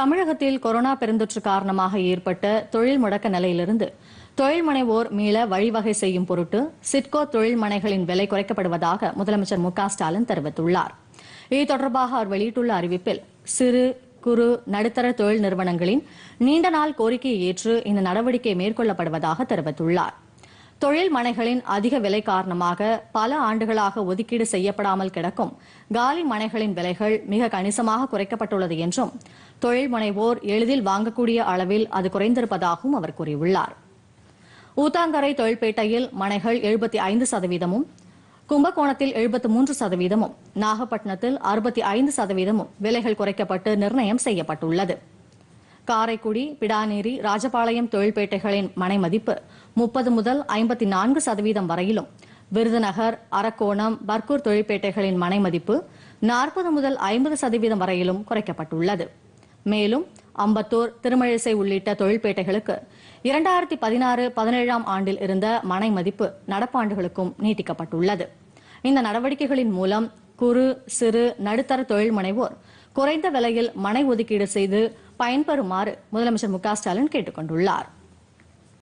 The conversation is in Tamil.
தமிழகத்தில் கொரோனா பெருந்தொற்று காரணமாக ஏற்பட்ட தொழில் முடக்க நிலையிலிருந்து தொழில் முனைவோர் மீள வழிவகை செய்யும் பொருட்டு சிட்கோ தொழில் மனைகளின் விலை குறைக்கப்படுவதாக முதலமைச்சர் மு ஸ்டாலின் தெரிவித்துள்ளார் இது தொடர்பாக அவர் வெளியிட்டுள்ள அறிவிப்பில் சிறு குறு நடுத்தர தொழில் நிறுவனங்களின் நீண்ட நாள் கோரிக்கையை ஏற்று இந்த நடவடிக்கை மேற்கொள்ளப்படுவதாக தெரிவித்துள்ளாா் தொழில் மனைகளின் அதிக விலை காரணமாக பல ஆண்டுகளாக ஒதுக்கீடு செய்யப்படாமல் கிடக்கும் காலி மனைகளின் விலைகள் மிக கணிசமாக குறைக்கப்பட்டுள்ளது என்றும் தொழில் முனைவோர் எளிதில் வாங்கக்கூடிய அளவில் அது குறைந்திருப்பதாகவும் அவர் கூறியுள்ளார் ஊத்தாங்கரை தொழில்பேட்டையில் மனைகள் எழுபத்தி ஐந்து சதவீதமும் கும்பகோணத்தில் எழுபத்தி மூன்று சதவீதமும் நாகப்பட்டினத்தில் அறுபத்தி ஐந்து சதவீதமும் விலைகள் குறைக்கப்பட்டு நிர்ணயம் செய்யப்பட்டுள்ளது காரைக்குடி பிடானேரி ராஜபாளையம் தொழில்பேட்டைகளின் மனை மதிப்பு முப்பது முதல் ஐம்பத்தி நான்கு சதவீதம் வரையிலும் விருதுநகர் அரக்கோணம் பர்கூர் தொழில்பேட்டைகளின் மனை மதிப்பு நாற்பது முதல் ஐம்பது சதவீதம் வரையிலும் குறைக்கப்பட்டுள்ளது மேலும் அம்பத்தூர் திருமழிசை உள்ளிட்ட தொழில்பேட்டைகளுக்கு இரண்டாயிரத்தி பதினாறு பதினேழாம் ஆண்டில் இருந்த மனை மதிப்பு நடப்பாண்டுகளுக்கும் நீட்டிக்கப்பட்டுள்ளது இந்த நடவடிக்கைகளின் மூலம் குறு சிறு நடுத்தர தொழில் முனைவோர் குறைந்த விலையில் மனை ஒதுக்கீடு செய்து பயன்பெறுமாறு முதலமைச்சர் மு ஸ்டாலின் கேட்டுக் கொண்டுள்ளார்